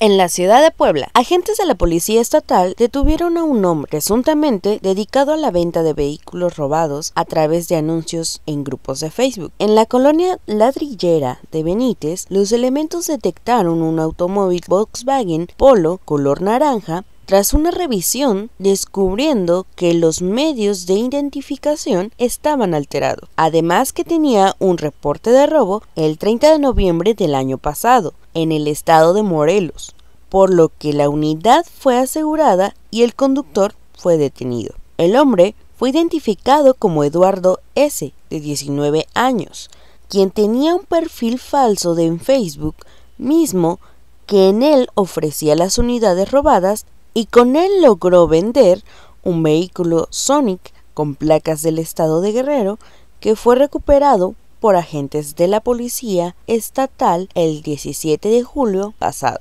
En la ciudad de Puebla, agentes de la Policía Estatal detuvieron a un hombre presuntamente dedicado a la venta de vehículos robados a través de anuncios en grupos de Facebook. En la colonia Ladrillera de Benítez, los elementos detectaron un automóvil Volkswagen Polo color naranja tras una revisión descubriendo que los medios de identificación estaban alterados, además que tenía un reporte de robo el 30 de noviembre del año pasado en el estado de Morelos, por lo que la unidad fue asegurada y el conductor fue detenido. El hombre fue identificado como Eduardo S., de 19 años, quien tenía un perfil falso de en Facebook mismo que en él ofrecía las unidades robadas y con él logró vender un vehículo Sonic con placas del estado de Guerrero que fue recuperado por agentes de la policía estatal el 17 de julio pasado.